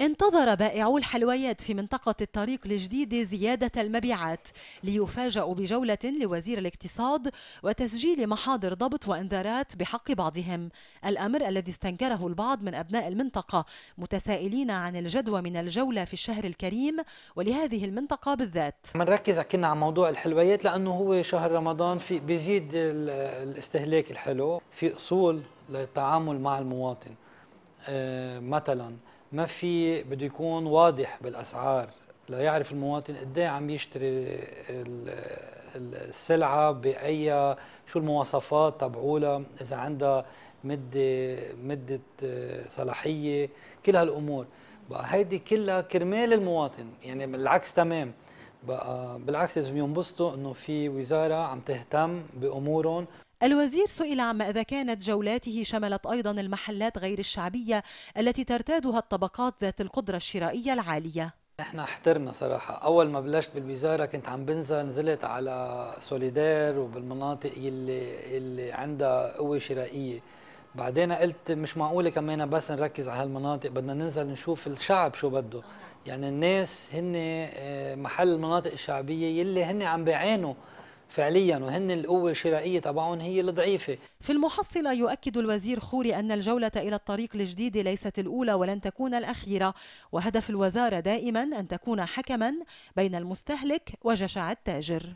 انتظر بائعو الحلويات في منطقة الطريق الجديد زيادة المبيعات ليفاجأوا بجولة لوزير الاقتصاد وتسجيل محاضر ضبط وإنذارات بحق بعضهم الأمر الذي استنكره البعض من أبناء المنطقة متسائلين عن الجدوى من الجولة في الشهر الكريم ولهذه المنطقة بالذات منركز كنا على موضوع الحلويات لأنه هو شهر رمضان في بيزيد الاستهلاك الحلو في أصول للتعامل مع المواطن آه، مثلا ما في بده يكون واضح بالاسعار لا يعرف المواطن قد ايه عم يشتري السلعه باي شو المواصفات تبعولها اذا عندها مده مده آه، صلاحيه كل هالامور بقى هيدي كلها كرمال المواطن يعني بالعكس تمام بقى بالعكس لازم ينبسطوا انه في وزاره عم تهتم بامورهم الوزير سئل عما إذا كانت جولاته شملت أيضا المحلات غير الشعبية التي ترتادها الطبقات ذات القدرة الشرائية العالية احنا احترنا صراحة اول ما بلشت بالوزارة كنت عم بنزل نزلت على سوليدار وبالمناطق اللي, اللي عندها قوة شرائية بعدين قلت مش معقولة كمان بس نركز على هالمناطق بدنا ننزل نشوف الشعب شو بده يعني الناس هن آه، محل المناطق الشعبية يلي هن عم بيعانوا فعليا وهن القوة الشرائية تبعهم هي الضعيفة في المحصلة يؤكد الوزير خوري أن الجولة إلى الطريق الجديد ليست الأولى ولن تكون الأخيرة وهدف الوزارة دائما أن تكون حكما بين المستهلك وجشع التاجر